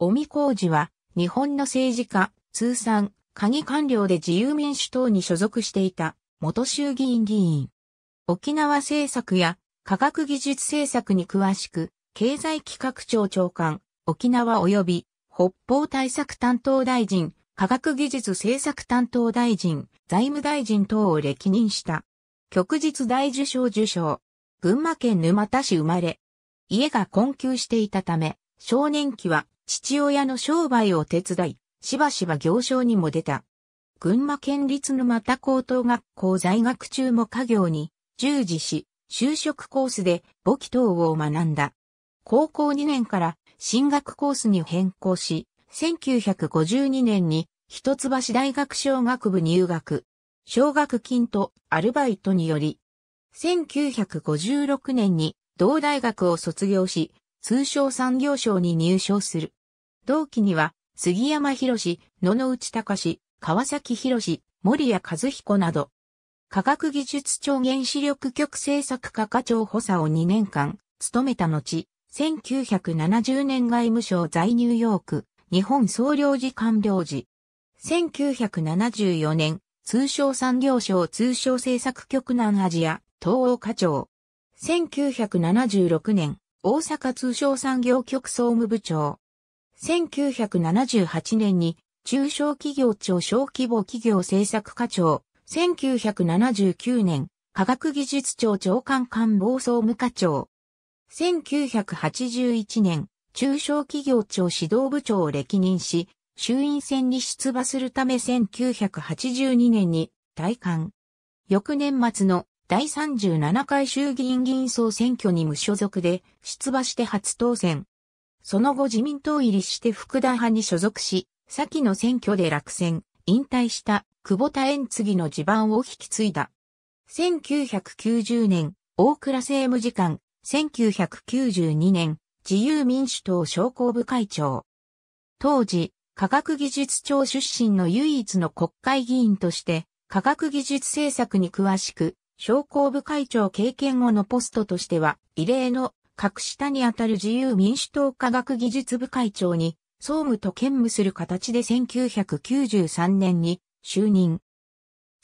尾身浩二は、日本の政治家、通産、鍵官僚で自由民主党に所属していた、元衆議院議員。沖縄政策や、科学技術政策に詳しく、経済企画庁長官、沖縄及び、北方対策担当大臣、科学技術政策担当大臣、財務大臣等を歴任した。旭日大受賞受賞。群馬県沼田市生まれ。家が困窮していたため、少年期は父親の商売を手伝い、しばしば行商にも出た。群馬県立沼田高等学校在学中も家業に従事し、就職コースで簿記等を学んだ。高校2年から進学コースに変更し、1952年に一橋大学小学部入学、奨学金とアルバイトにより、1956年に同大学を卒業し、通商産業省に入省する。同期には、杉山博野々内隆、川崎博森谷和彦など、科学技術庁原子力局政策課課長補佐を2年間、務めた後、1970年外務省在ニューヨーク、日本総領事官領事。1974年、通商産業省通商政策局南アジア、東欧課長。1976年、大阪通商産業局総務部長。1978年に中小企業庁小規模企業政策課長、1979年科学技術庁長官官房総務課長、1981年中小企業庁指導部長を歴任し、衆院選に出馬するため1982年に退官。翌年末の第37回衆議院議員総選挙に無所属で出馬して初当選。その後自民党入りして福田派に所属し、先の選挙で落選、引退した久保田円次の地盤を引き継いだ。1990年、大倉政務次官、1992年、自由民主党商工部会長。当時、科学技術庁出身の唯一の国会議員として、科学技術政策に詳しく、商工部会長経験後のポストとしては異例の格下にあたる自由民主党科学技術部会長に、総務と兼務する形で1993年に就任。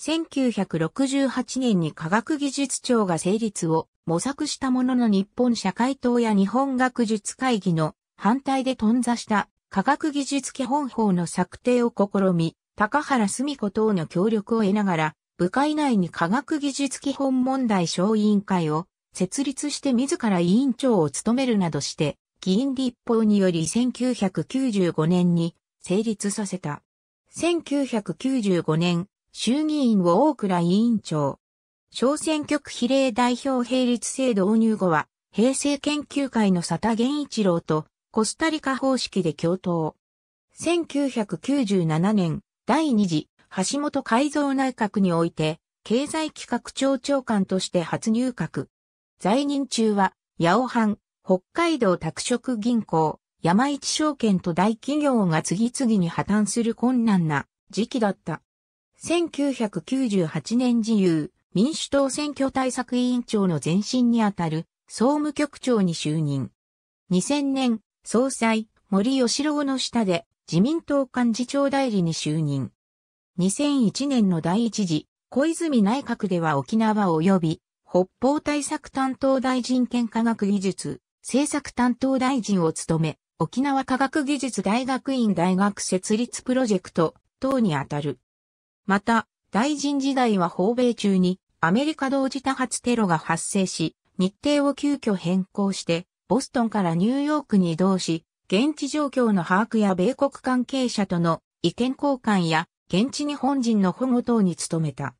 1968年に科学技術庁が成立を模索したものの日本社会党や日本学術会議の反対で頓挫した科学技術基本法の策定を試み、高原住子等の協力を得ながら、部会内に科学技術基本問題小委員会を設立して自ら委員長を務めるなどして、議員立法により1995年に成立させた。1995年、衆議院を大倉委員長。小選挙区比例代表並立制導入後は、平成研究会の佐田源一郎とコスタリカ方式で共闘。1997年、第2次橋本改造内閣において、経済企画庁長官として初入閣。在任中は、八尾藩、北海道拓殖銀行、山一証券と大企業が次々に破綻する困難な時期だった。1998年自由、民主党選挙対策委員長の前身にあたる総務局長に就任。2000年、総裁、森吉郎の下で自民党幹事長代理に就任。2001年の第一次、小泉内閣では沖縄及び北方対策担当大臣兼科学技術、政策担当大臣を務め、沖縄科学技術大学院大学設立プロジェクト等にあたる。また、大臣時代は訪米中にアメリカ同時多発テロが発生し、日程を急遽変更して、ボストンからニューヨークに移動し、現地状況の把握や米国関係者との意見交換や、現地日本人の保護等に努めた。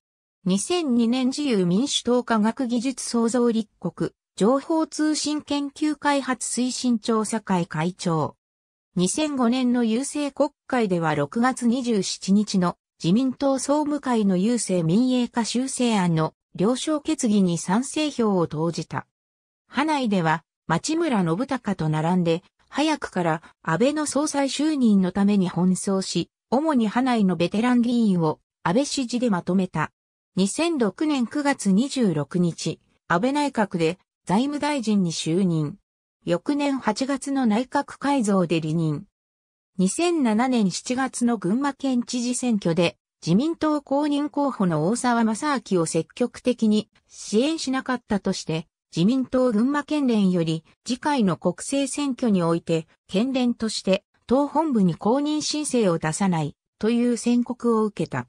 2002年自由民主党科学技術創造立国、情報通信研究開発推進調査会会長。2005年の郵政国会では6月27日の自民党総務会の郵政民営化修正案の了承決議に賛成票を投じた。派内では町村信孝と並んで、早くから安倍の総裁就任のために奔走し、主に派内のベテラン議員を安倍支持でまとめた。2006年9月26日、安倍内閣で財務大臣に就任。翌年8月の内閣改造で離任。2007年7月の群馬県知事選挙で自民党公認候補の大沢正明を積極的に支援しなかったとして、自民党群馬県連より次回の国政選挙において県連として党本部に公認申請を出さないという宣告を受けた。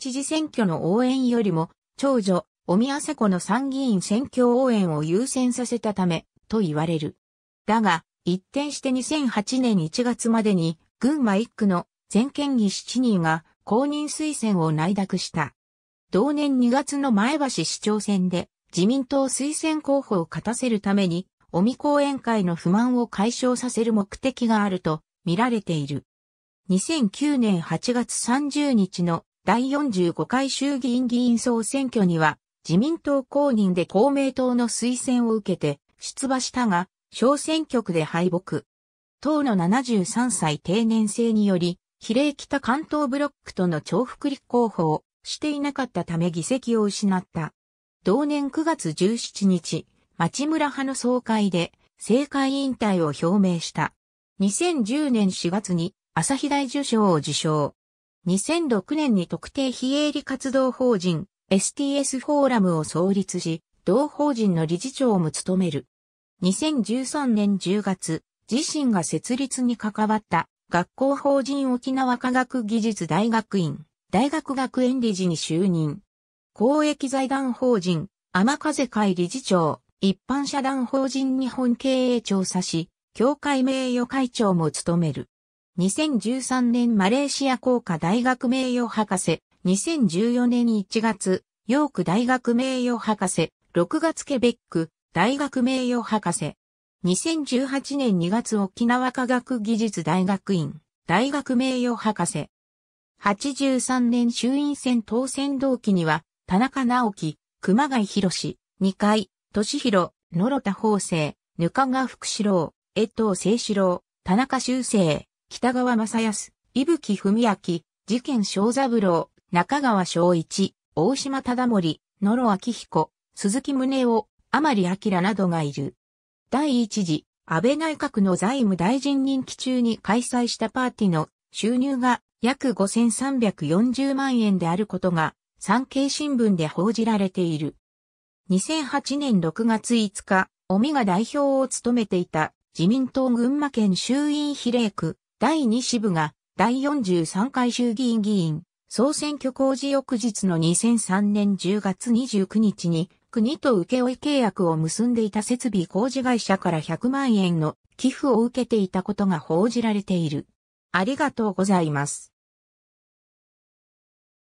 知事選挙の応援よりも、長女、尾身朝子の参議院選挙応援を優先させたため、と言われる。だが、一転して2008年1月までに、群馬1区の全県議7人が公認推薦を内諾した。同年2月の前橋市長選で自民党推薦候補を勝たせるために、尾身後援会の不満を解消させる目的があると見られている。2009年8月30日の第45回衆議院議員総選挙には、自民党公認で公明党の推薦を受けて出馬したが、小選挙区で敗北。党の73歳定年制により、比例北関東ブロックとの重複立候補をしていなかったため議席を失った。同年9月17日、町村派の総会で政界引退を表明した。2010年4月に朝日大受賞を受賞。2006年に特定非営利活動法人 STS フォーラムを創立し、同法人の理事長も務める。2013年10月、自身が設立に関わった学校法人沖縄科学技術大学院、大学学園理事に就任。公益財団法人、天風会理事長、一般社団法人日本経営調査し、協会名誉会長も務める。2013年マレーシア工科大学名誉博士、2014年1月、ヨーク大学名誉博士、6月ケベック大学名誉博士。2018年2月沖縄科学技術大学院大学名誉博士。83年衆院選当選同期には、田中直樹、熊谷博士、二階、俊弘、野呂田法政、ぬかが福志郎、江藤清志郎、田中修正、北川正康、伊吹文明、事件小三郎、中川昭一、大島忠盛、野呂明彦、鈴木宗男、甘利明などがいる。第一次、安倍内閣の財務大臣任期中に開催したパーティーの収入が約5340万円であることが産経新聞で報じられている。2008年6月5日、尾身が代表を務めていた自民党群馬県衆院比例区第2支部が第43回衆議院議員総選挙公示翌日の2003年10月29日に国と請負契約を結んでいた設備工事会社から100万円の寄付を受けていたことが報じられている。ありがとうございます。